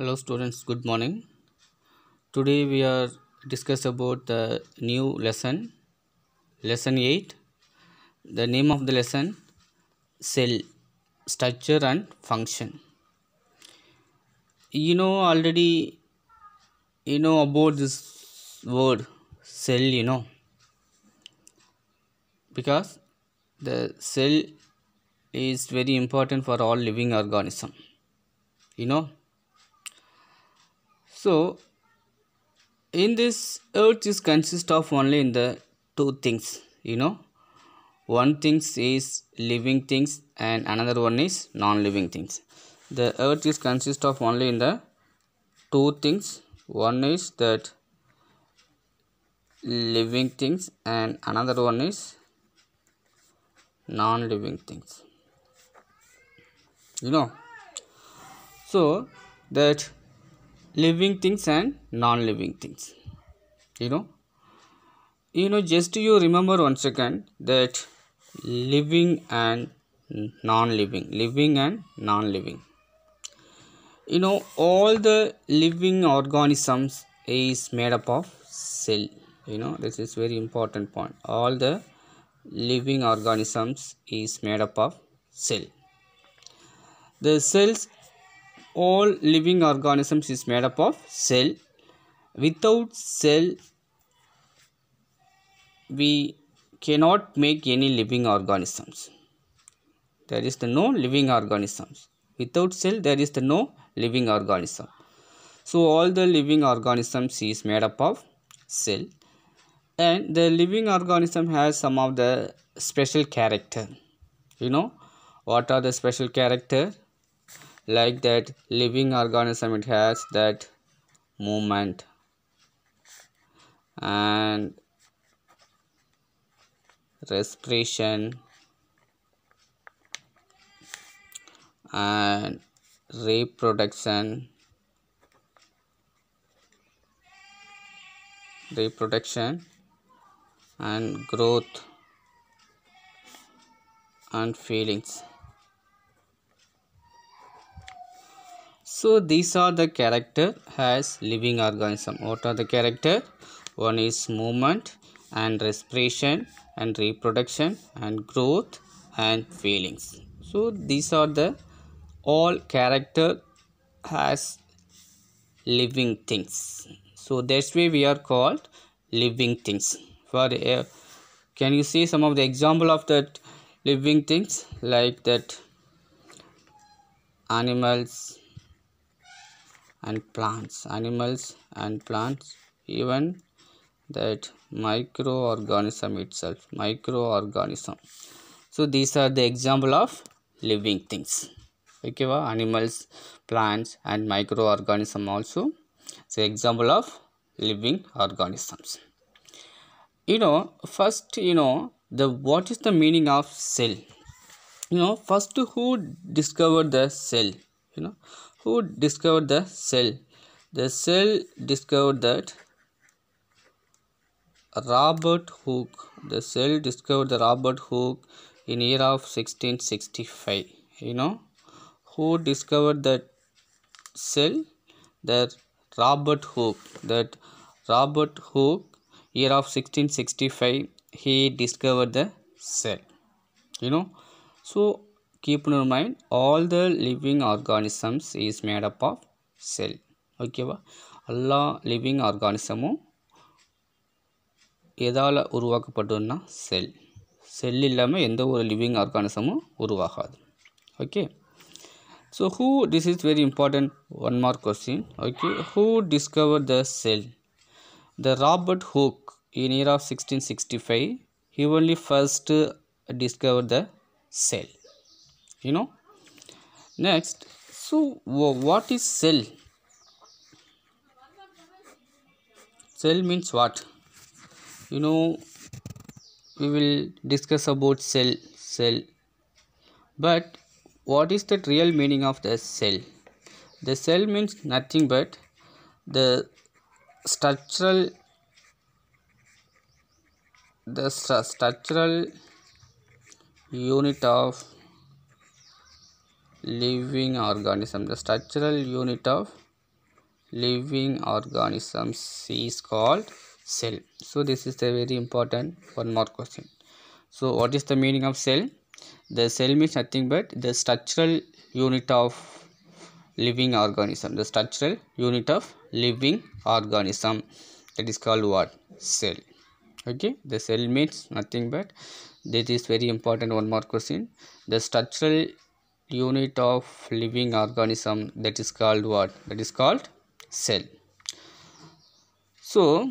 hello students good morning today we are discuss about the new lesson lesson 8 the name of the lesson cell structure and function you know already you know about this word cell you know because the cell is very important for all living organism you know so in this earth is consist of only in the two things you know one things is living things and another one is non-living things the earth is consist of only in the two things one is that living things and another one is non-living things you know so that living things and non-living things you know you know just you remember one second that living and non-living living and non-living you know all the living organisms is made up of cell you know this is very important point all the living organisms is made up of cell the cells all living organisms is made up of cell without cell we cannot make any living organisms there is the no living organisms without cell there is the no living organism so all the living organisms is made up of cell and the living organism has some of the special character you know what are the special character like that living organism it has that movement and respiration and reproduction reproduction and growth and feelings so these are the character as living organism what are the character one is movement and respiration and reproduction and growth and feelings so these are the all character as living things so that's why we are called living things for uh, can you see some of the example of that living things like that animals and plants animals and plants even that microorganism itself microorganism so these are the example of living things okay well, animals plants and microorganism also so example of living organisms you know first you know the what is the meaning of cell you know first who discovered the cell you know who discovered the cell the cell discovered that Robert Hooke the cell discovered the Robert Hooke in year of 1665 you know who discovered that cell that Robert Hooke that Robert Hooke year of 1665 he discovered the cell you know so keep in mind all the living organisms is made up of cell ஓகேவா எல்லா living ஆர்கானிசமும் எதால் உருவாக்கப்பட்டதுன்னா செல் செல் இல்லாமல் எந்த ஒரு living ஆர்கானிசமும் உருவாகாது okay so who this is very important one mark question okay who discover the cell the Robert Hooke in year of sixteen sixty five he only first discover the cell you know next so what is cell cell means what you know we will discuss about cell cell but what is the real meaning of the cell the cell means nothing but the structural the structural unit of living organism the structural unit of living organisms is called cell so this is a very important one more question so what is the meaning of cell the cell means nothing but the structural unit of living organism the structural unit of living organism that is called what cell okay the cell means nothing but this is very important one more question the structural unit of living organism that is called what that is called cell so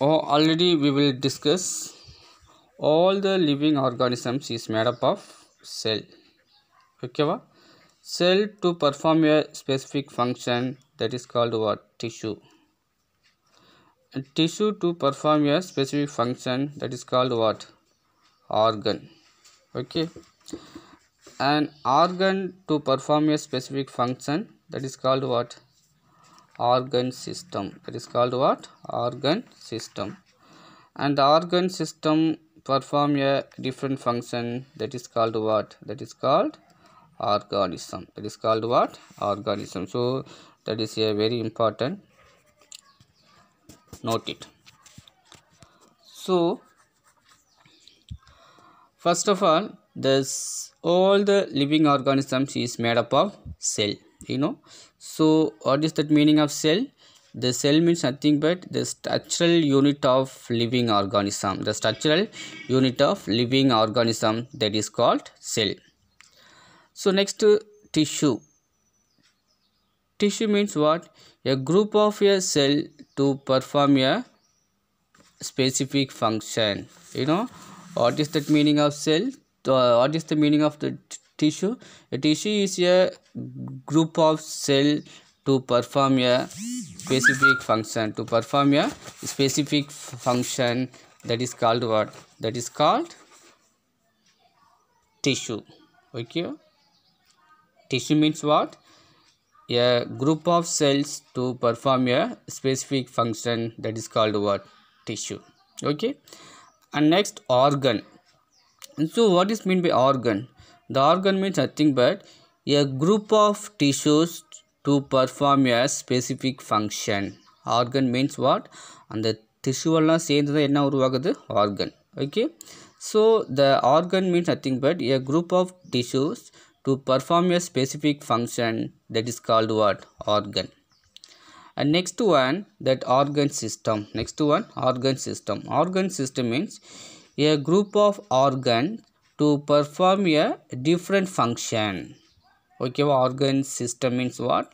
uh, already we will discuss all the living organisms is made up of cell okay wa? cell to perform a specific function that is called what tissue tissue to perform a specific function that is called what organ okay an organ to perform a specific function that is called what organ system that is called what organ system and the organ system perform a different function that is called what that is called organism that is called what organism so that is a very important note it so first of all this all the living organisms is made up of cell you know so what is that meaning of cell the cell means nothing but the structural unit of living organism the structural unit of living organism that is called cell so next tissue tissue means what a group of a cell to perform a specific function you know what is that meaning of cell the, what is the meaning of the tissue a tissue is a group of cell to perform a specific function to perform a specific function that is called what that is called tissue okay tissue means what a group of cells to perform a specific function that is called what tissue okay and next organ so what is meant by organ? The organ means nothing but a group of tissues to perform a specific function. Organ means what? அந்த டிஷ்யூவெல்லாம் சேர்ந்து தான் என்ன உருவாகுது organ organ. Okay. So the organ means nothing but a group of tissues to perform a specific function. That is called what? Organ. and next one that organ system next one organ system organ system means a group of organ to perform a different function. Okay, organ system means what?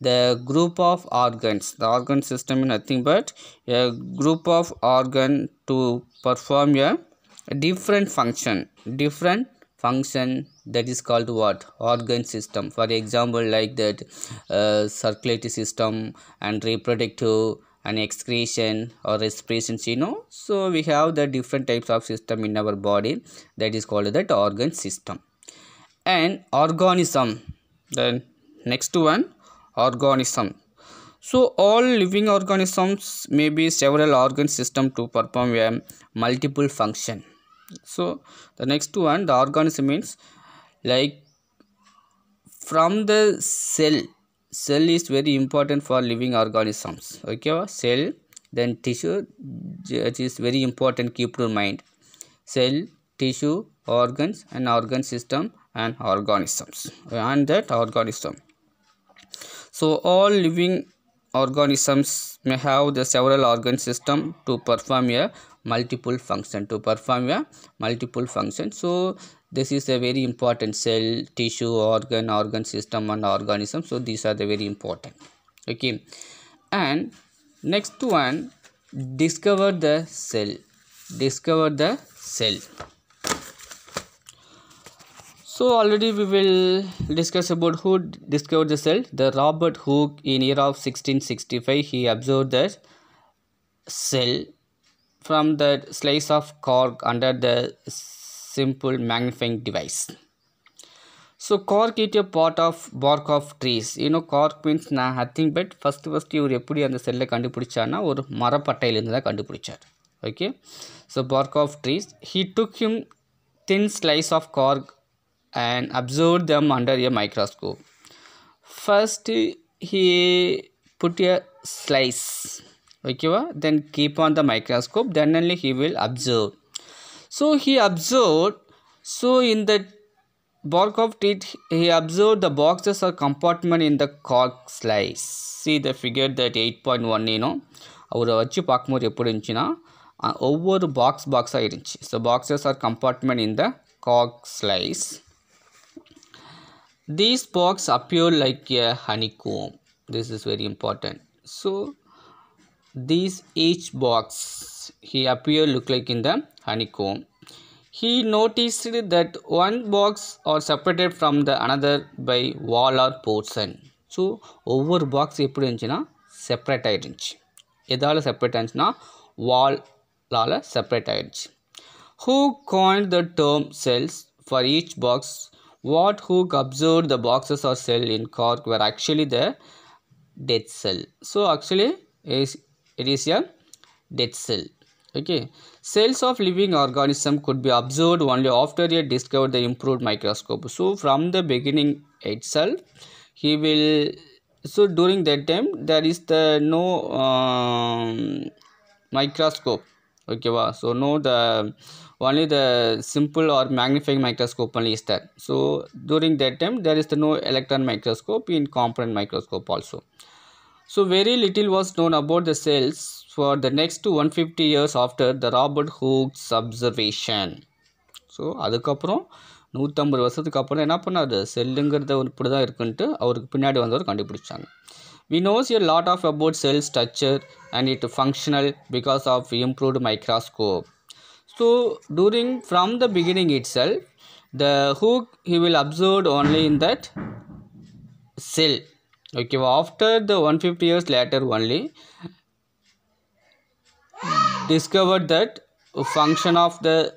The group of organs. The organ system is nothing but a group of organ to perform a different function. Different function that is called what organ system for example like that uh, circulatory system and reproductive and excretion or respirations you know so we have the different types of system in our body that is called that organ system and organism then next one organism so all living organisms may be several organ system to perform a multiple function so the next one the organism means like from the cell cell is very important for living organisms okay cell then tissue which is very important keep to mind cell tissue organs and organ system and organisms and that organism so all living organisms may have the several organ system to perform a multiple function to perform a multiple function so this is a very important cell tissue organ organ system and organism so these are the very important okay and next one discover the cell discover the cell so already we will discuss about who discovered the cell the robert hooke in year of 1665 he observed the cell from the slice of cork under the simple magnifying device. So cork is a part of bark of trees. You know cork means nothing but first first and எப்படி அந்த செல்லை or ஒரு in the கண்டுபிடிச்சார் Okay. So bark of trees. He took him thin slice of cork and observed them under a microscope. First, he put a slice, okay, then keep on the microscope, then only he will observe. So he observed, so in the bulk of teeth, he observed the boxes or compartment in the cork slice. See the figure that 8.1 ஏனும் அவர் வச்சு பார்க்கும்போது எப்படி box box are in இருந்துச்சு so boxes are compartment in the காக் slice. these box appear like a honeycomb this is very important so these each box he appear look like in the honeycomb. He noticed that one box are separated from the another by wall or partition. So, over box a separate. a, This is separate. Wall Lala separate. Who coined the term cells for each box? What Hook observed the boxes or cell in cork were actually the dead cell. So, actually, it is, it is a dead cell. Okay cells of living organism could be observed only after he discovered the improved microscope so from the beginning itself he will so during that time there is the no um, microscope okay wow. so no the only the simple or magnifying microscope only is that. so during that time there is the no electron microscope in component microscope also so very little was known about the cells for the one fifty years after the Robert Hooke's observation so அதுக்கப்புறம் நூற்றம்பது வருஷத்துக்கு அப்புறம் என்ன பண்ணார் செல்லுங்கிறத இப்படி தான் இருக்குன்ட்டு அவருக்கு பின்னாடி வந்தவர் கண்டுபிடிச்சாங்க we knows year lot of about cell structure and it functional because of improved microscope so during from the beginning it cell the Hooke he will observed only in that cell ஓகேவா after the one fifty years later only discovered that function of the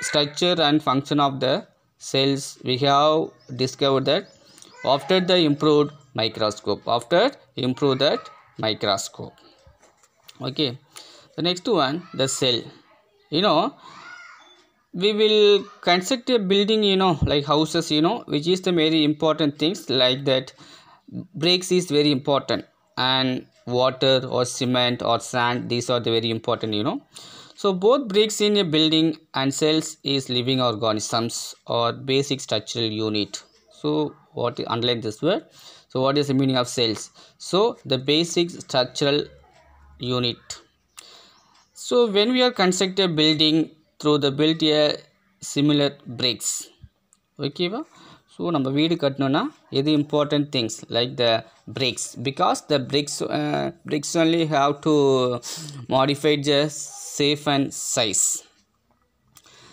structure and function of the cells we have discovered that after the improved microscope after improve that microscope okay the next one the cell you know we will construct a building you know like houses you know which is the very important things like that breaks is very important and water or cement or sand these are the very important you know so both bricks in a building and cells is living organisms or basic structural unit so what underline this word so what is the meaning of cells so the basic structural unit so when we are construct a building through the built a similar bricks okay well? So, we will cut no the important things like the bricks because the bricks, uh, only have to modify the safe and size.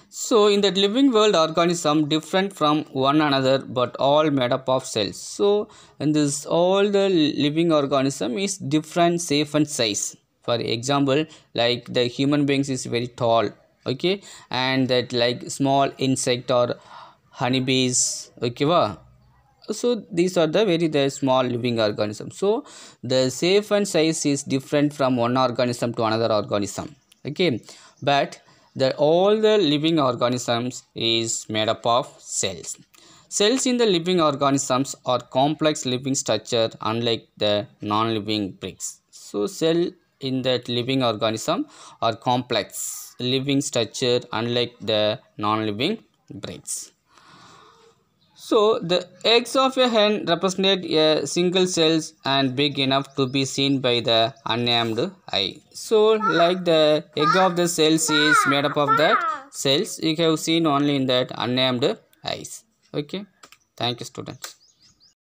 So, in the living world, organism different from one another but all made up of cells. So, in this, all the living organism is different, safe and size. For example, like the human beings is very tall, okay? And that like small insect or honeybees okay so these are the very the small living organism so the shape and size is different from one organism to another organism okay but the all the living organisms is made up of cells cells in the living organisms are complex living structure unlike the non-living bricks so cell in that living organism are complex living structure unlike the non-living bricks so the eggs of a hen represent a single cells and big enough to be seen by the unnamed eye. So like the egg of the cells is made up of that cells you have seen only in that unnamed eyes. Okay. Thank you students.